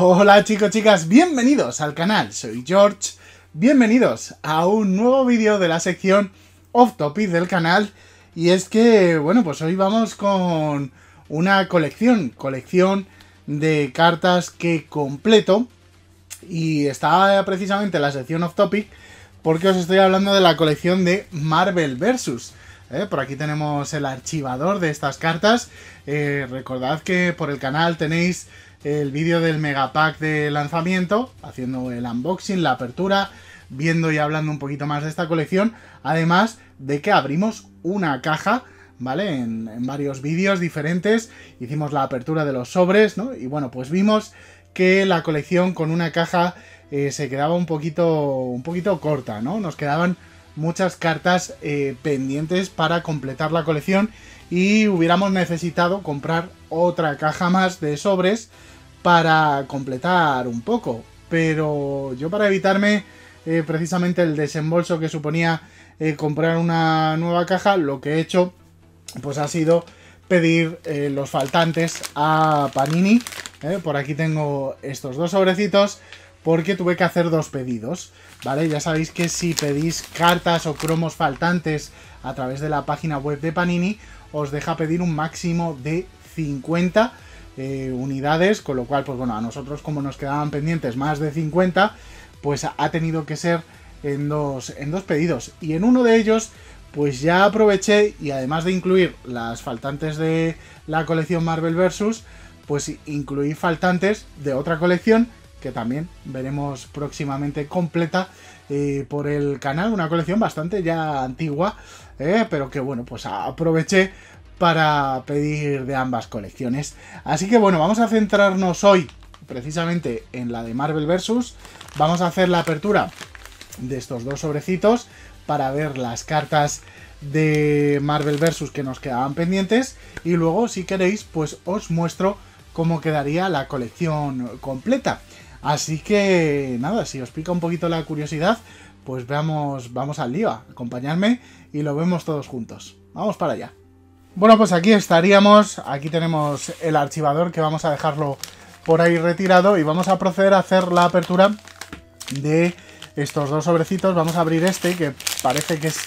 Hola chicos, chicas, bienvenidos al canal, soy George, bienvenidos a un nuevo vídeo de la sección Off Topic del canal y es que, bueno, pues hoy vamos con una colección, colección de cartas que completo y está precisamente la sección Off Topic porque os estoy hablando de la colección de Marvel Versus. ¿eh? Por aquí tenemos el archivador de estas cartas. Eh, recordad que por el canal tenéis el vídeo del megapack de lanzamiento, haciendo el unboxing, la apertura, viendo y hablando un poquito más de esta colección, además de que abrimos una caja, ¿vale? En, varios vídeos diferentes, hicimos la apertura de los sobres, ¿no? Y bueno, pues vimos que la colección con una caja eh, se quedaba un poquito, un poquito corta, ¿no? Nos quedaban muchas cartas eh, pendientes para completar la colección y hubiéramos necesitado comprar otra caja más de sobres para completar un poco. Pero yo para evitarme eh, precisamente el desembolso que suponía eh, comprar una nueva caja, lo que he hecho pues ha sido pedir los faltantes a Panini. Por aquí tengo estos dos sobrecitos porque tuve que hacer dos pedidos, ¿vale? Ya sabéis que si pedís cartas o cromos faltantes a través de la página web de Panini, os deja pedir un máximo de 50 eh, unidades, con lo cual, pues bueno, a nosotros como nos quedaban pendientes más de 50, pues ha tenido que ser en dos, en dos pedidos. Y en uno de ellos, pues ya aproveché y además de incluir las faltantes de la colección Marvel Versus, pues incluí faltantes de otra colección que también veremos próximamente completa eh, por el canal, una colección bastante ya antigua, eh, pero que bueno, pues aproveché para pedir de ambas colecciones. Así que bueno, vamos a centrarnos hoy precisamente en la de Marvel vs. Vamos a hacer la apertura de estos dos sobrecitos para ver las cartas de Marvel vs. que nos quedaban pendientes y luego si queréis pues os muestro cómo quedaría la colección completa. Así que nada, si os pica un poquito la curiosidad, pues veamos, vamos al lío, acompañadme y lo vemos todos juntos. Vamos para allá. Bueno, pues aquí estaríamos, aquí tenemos el archivador que vamos a dejarlo por ahí retirado y vamos a proceder a hacer la apertura de estos dos sobrecitos. Vamos a abrir este que parece que es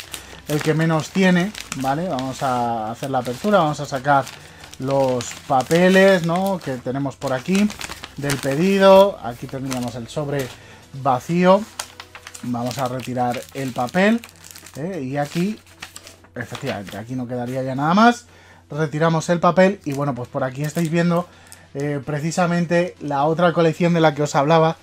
el que menos tiene, ¿vale? Vamos a hacer la apertura, vamos a sacar los papeles, ¿no? Que tenemos por aquí del pedido. Aquí tendríamos el sobre vacío. Vamos a retirar el papel. Eh, y aquí, efectivamente, aquí no quedaría ya nada más. Retiramos el papel y bueno, pues por aquí estáis viendo eh, precisamente la otra colección de la que os hablaba,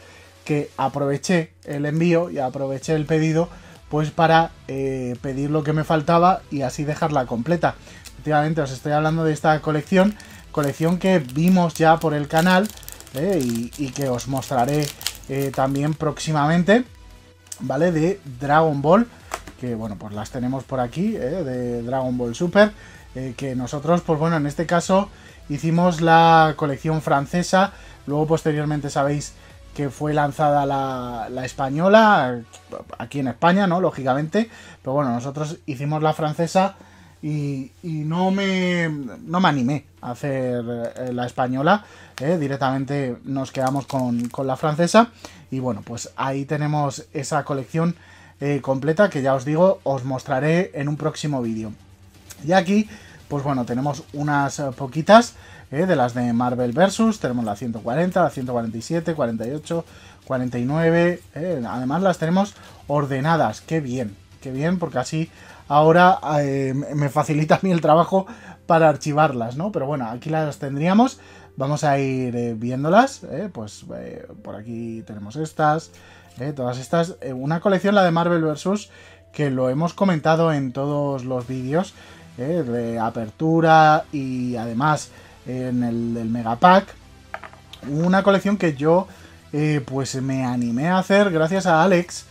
que aproveché el envío y aproveché el pedido, pues para eh, pedir lo que me faltaba y así dejarla completa. Efectivamente, os estoy hablando de esta colección, colección que vimos ya por el canal, eh, y, que os mostraré eh, también próximamente, ¿vale? De Dragon Ball, que bueno, pues las tenemos por aquí, eh, de Dragon Ball Super, que nosotros, pues bueno, en este caso hicimos la colección francesa, luego posteriormente sabéis que fue lanzada la, española, aquí en España, ¿no? Lógicamente, pero bueno, nosotros hicimos la francesa y, no, me, no me animé a hacer eh, la española. Eh, directamente nos quedamos con, la francesa. Y bueno, pues ahí tenemos esa colección eh, completa que ya os digo, os mostraré en un próximo vídeo. Y aquí, pues bueno, tenemos unas poquitas de las de Marvel Versus. Tenemos la 140, la 147, 48, 49. además las tenemos ordenadas. Qué bien, qué bien, porque así ahora eh, me facilita a mí el trabajo para archivarlas, ¿no? Pero bueno, aquí las tendríamos. Vamos a ir eh, viéndolas. Eh, pues por aquí tenemos estas. todas estas. una colección, la de Marvel vs. que lo hemos comentado en todos los vídeos. de apertura y además en el del Pack. Una colección que yo pues me animé a hacer gracias a Alex,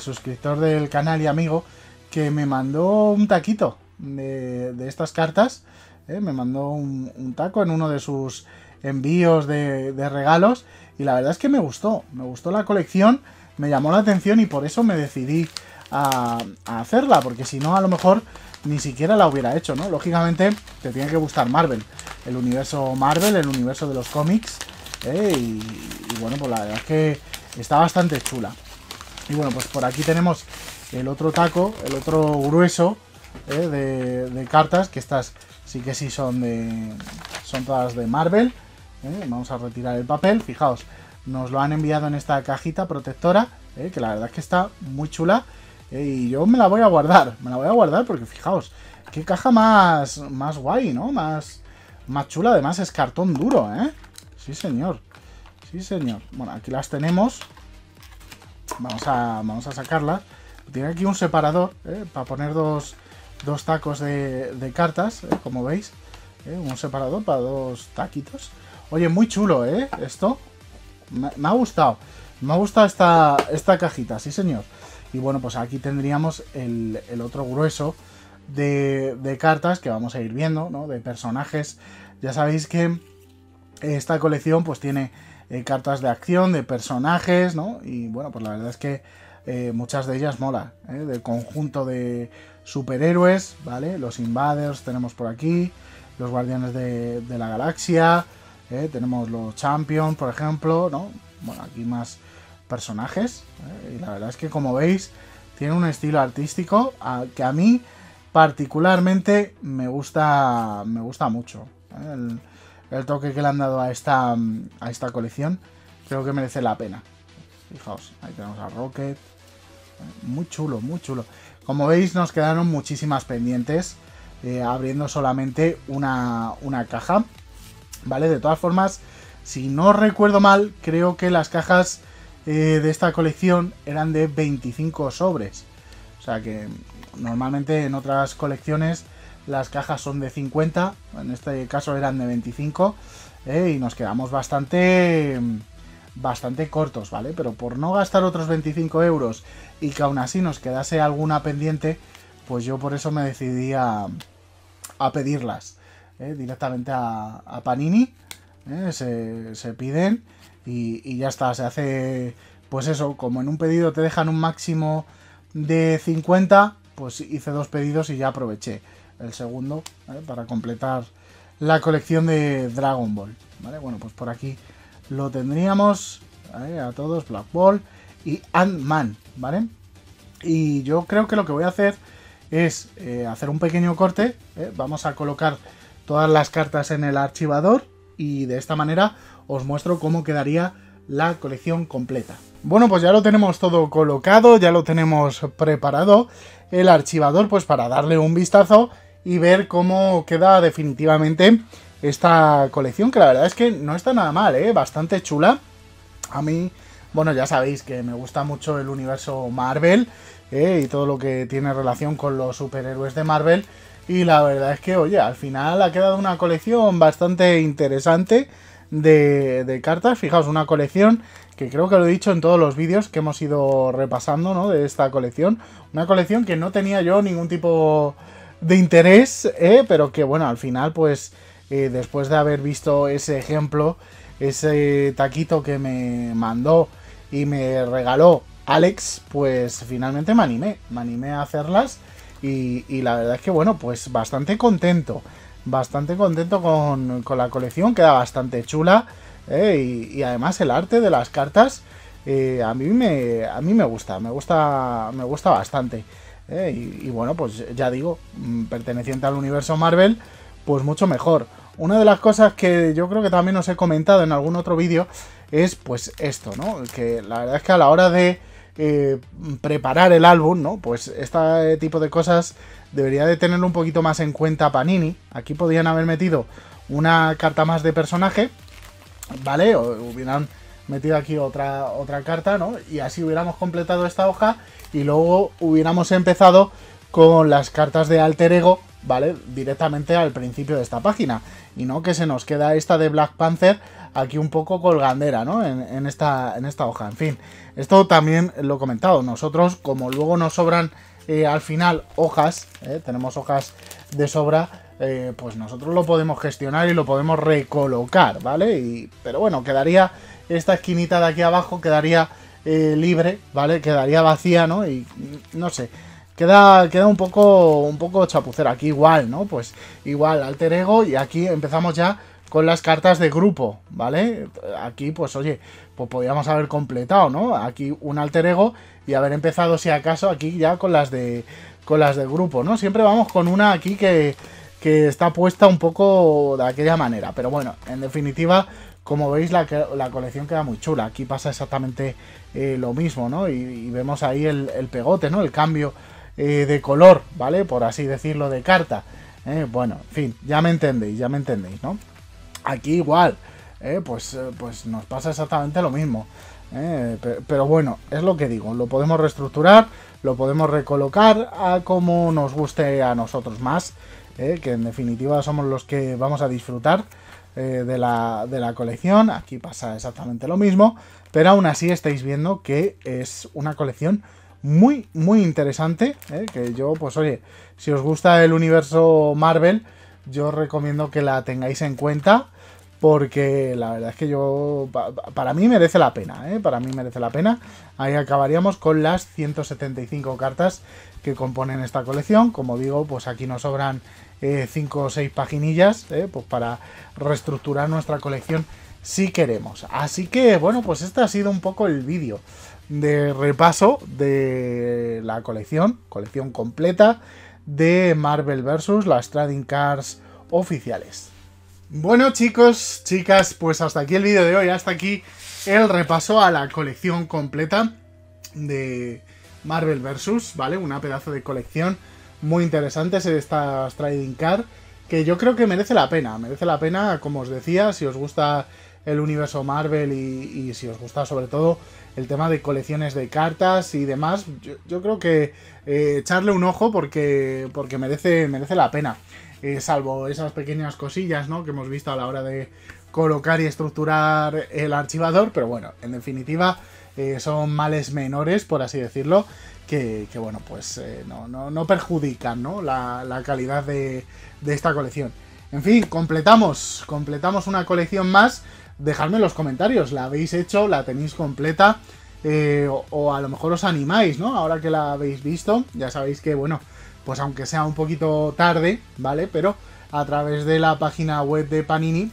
suscriptor del canal y amigo, que me mandó un taquito de, estas cartas. ¿eh? Me mandó un, taco en uno de sus envíos de, regalos. Y la verdad es que me gustó. Me gustó la colección, me llamó la atención y por eso me decidí a, hacerla. Porque si no, a lo mejor ni siquiera la hubiera hecho, ¿no? Lógicamente, te tiene que gustar Marvel. El universo Marvel, el universo de los cómics. ¿eh? Y, y bueno, pues la verdad es que está bastante chula. Y bueno, pues por aquí tenemos el otro taco, el otro grueso eh, de, cartas, que estas sí que sí son de son todas de Marvel. Eh. Vamos a retirar el papel, fijaos, nos lo han enviado en esta cajita protectora, eh, que la verdad es que está muy chula. Y yo me la voy a guardar, me la voy a guardar porque fijaos, qué caja más, más guay, ¿no? Más, más chula, además es cartón duro, ¿eh? Sí, señor. Sí, señor. Bueno, aquí las tenemos. Vamos a, vamos sacarla. Tiene aquí un separador ¿eh? para poner dos, tacos de, cartas, ¿eh? como veis. ¿eh? Un separador para dos taquitos. Oye, muy chulo, ¿eh? Esto. Me, ha gustado. Me ha gustado esta, esta cajita, sí señor. Y bueno, pues aquí tendríamos el, el otro grueso de, de, cartas que vamos a ir viendo, ¿no? De personajes. Ya sabéis que esta colección pues tiene eh, cartas de acción, de personajes, ¿no? Y bueno, pues la verdad es que eh, muchas de ellas mola, ¿eh? del conjunto de superhéroes, ¿vale? Los invaders tenemos por aquí, los guardianes de, la galaxia, tenemos los champions, por ejemplo, ¿no? Bueno, aquí más personajes, y la verdad es que como veis, tiene un estilo artístico que a mí particularmente me gusta, me gusta mucho el toque que le han dado a esta, mm, a esta colección, creo que merece la pena. Fijaos, ahí tenemos a Rocket. Muy chulo, muy chulo. Como veis, nos quedaron muchísimas pendientes, eh, abriendo solamente una, caja. ¿Vale? De todas formas, si no recuerdo mal, creo que las cajas eh, de esta colección eran de 25 sobres. O sea que mm, normalmente en otras colecciones las cajas son de 50, en este caso eran de 25, eh, y nos quedamos bastante, bastante cortos, ¿vale? Pero por no gastar otros 25 euros y que aún así nos quedase alguna pendiente, pues yo por eso me decidí a, pedirlas eh, directamente a, Panini, eh, se, piden y, y ya está, se hace, pues eso, como en un pedido te dejan un máximo de 50, pues hice dos pedidos y ya aproveché el segundo, ¿vale? para completar la colección de Dragon Ball. ¿vale? Bueno, pues por aquí lo tendríamos a todos, Black Ball y Ant-Man, ¿vale? Y yo creo que lo que voy a hacer es eh, hacer un pequeño corte, ¿eh? vamos a colocar todas las cartas en el archivador y de esta manera os muestro cómo quedaría la colección completa. Bueno, pues ya lo tenemos todo colocado, ya lo tenemos preparado. El archivador, pues para darle un vistazo y ver cómo queda definitivamente esta colección, que la verdad es que no está nada mal, ¿eh? bastante chula. A mí, bueno, ya sabéis que me gusta mucho el universo Marvel ¿eh? y todo lo que tiene relación con los superhéroes de Marvel. Y la verdad es que, oye, al final ha quedado una colección bastante interesante de, de cartas. Fijaos, una colección que creo que lo he dicho en todos los vídeos que hemos ido repasando, ¿no? De esta colección. Una colección que no tenía yo ningún tipo de interés, eh, pero que bueno, al final pues eh, después de haber visto ese ejemplo, ese taquito que me mandó y me regaló Alex, pues finalmente me animé, me animé a hacerlas y, la verdad es que bueno, pues bastante contento, bastante contento con, la colección, queda bastante chula eh, y, además el arte de las cartas a, mí me, a mí me gusta, me gusta, me gusta bastante. Eh, y, bueno, pues ya digo, mm, perteneciente al universo Marvel, pues mucho mejor. Una de las cosas que yo creo que también os he comentado en algún otro vídeo es pues esto, ¿no? Que la verdad es que a la hora de eh, preparar el álbum, ¿no? Pues este tipo de cosas debería de tenerlo un poquito más en cuenta Panini. Aquí podían haber metido una carta más de personaje, ¿vale? O hubieran metido aquí otra, otra carta, ¿no? Y así hubiéramos completado esta hoja y luego hubiéramos empezado con las cartas de alter ego, ¿vale? Directamente al principio de esta página. Y no que se nos queda esta de Black Panther aquí un poco colgandera, ¿no? En, esta, en esta hoja. En fin, esto también lo he comentado. Nosotros, como luego nos sobran eh, al final hojas, ¿eh? tenemos hojas de sobra, eh, pues nosotros lo podemos gestionar y lo podemos recolocar, ¿vale? pero bueno, quedaría esta esquinita de aquí abajo quedaría eh, libre, ¿vale? Quedaría vacía, ¿no? Y no sé. Queda, queda un poco un poco chapucero. Aquí igual, ¿no? Pues igual, alter ego. Y aquí empezamos ya con las cartas de grupo, ¿vale? Aquí, pues oye, pues podríamos haber completado, ¿no? Aquí un alter ego y haber empezado, si acaso, aquí ya con las de con las de grupo, ¿no? Siempre vamos con una aquí que, que está puesta un poco de aquella manera. Pero bueno, en definitiva, como veis, la, la colección queda muy chula. Aquí pasa exactamente eh, lo mismo, ¿no? Y, vemos ahí el, pegote, ¿no? El cambio eh, de color, ¿vale? Por así decirlo, de carta. ¿eh? bueno, en fin, ya me entendéis, ya me entendéis, ¿no? Aquí igual, pues, pues nos pasa exactamente lo mismo. pero bueno, es lo que digo, lo podemos reestructurar, lo podemos recolocar a como nos guste a nosotros más, que en definitiva somos los que vamos a disfrutar eh, de, la, colección. Aquí pasa exactamente lo mismo, pero aún así estáis viendo que es una colección muy, muy interesante. Eh, que yo, pues oye, si os gusta el universo Marvel, yo recomiendo que la tengáis en cuenta porque la verdad es que yo, para mí merece la pena, ¿eh? para mí merece la pena. Ahí acabaríamos con las 175 cartas que componen esta colección. Como digo, pues aquí nos sobran 5 eh, o 6 paginillas ¿eh? pues para reestructurar nuestra colección si queremos. Así que bueno, pues este ha sido un poco el vídeo de repaso de la colección, colección completa de Marvel vs. las Trading Cards oficiales. Bueno chicos, chicas, pues hasta aquí el vídeo de hoy, hasta aquí el repaso a la colección completa de Marvel Versus, ¿vale? Una pedazo de colección muy interesante de estas Trading Card, que yo creo que merece la pena, merece la pena, como os decía, si os gusta el universo Marvel y, si os gusta sobre todo el tema de colecciones de cartas y demás, yo, creo que eh, echarle un ojo porque, porque merece, merece la pena. Eh, salvo esas pequeñas cosillas ¿no? que hemos visto a la hora de colocar y estructurar el archivador, pero bueno, en definitiva eh, son males menores, por así decirlo, que, bueno, pues no, no, no, perjudican ¿no? La, la calidad de, de esta colección. En fin, completamos, completamos una colección más. Dejadme en los comentarios, la habéis hecho, la tenéis completa, eh, o, a lo mejor os animáis, ¿no? Ahora que la habéis visto, ya sabéis que, bueno, pues aunque sea un poquito tarde, ¿vale? Pero a través de la página web de Panini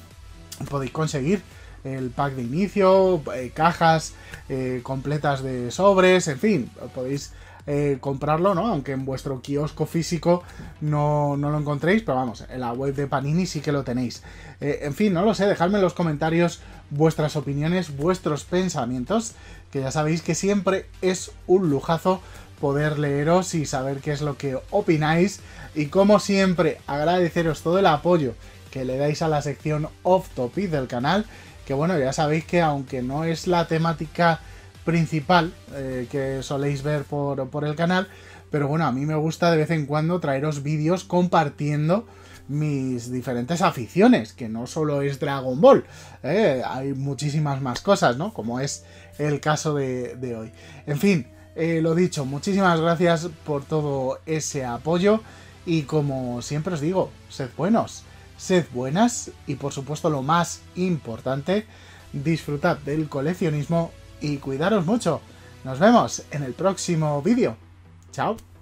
podéis conseguir el pack de inicio, eh, cajas eh, completas de sobres, en fin, podéis eh, comprarlo, ¿no? Aunque en vuestro kiosco físico no, no, lo encontréis, pero vamos, en la web de Panini sí que lo tenéis. Eh, en fin, no lo sé, dejadme en los comentarios vuestras opiniones, vuestros pensamientos, que ya sabéis que siempre es un lujazo poder leeros y saber qué es lo que opináis. Y como siempre, agradeceros todo el apoyo que le dais a la sección off topic del canal, que bueno, ya sabéis que aunque no es la temática principal eh, que soléis ver por, el canal. Pero bueno, a mí me gusta de vez en cuando traeros vídeos compartiendo mis diferentes aficiones, que no solo es Dragon Ball, eh, hay muchísimas más cosas, ¿no? Como es el caso de, hoy. En fin, eh, lo dicho, muchísimas gracias por todo ese apoyo y como siempre os digo, sed buenos, sed buenas y por supuesto lo más importante, disfrutad del coleccionismo y cuidaros mucho. Nos vemos en el próximo vídeo. Chao.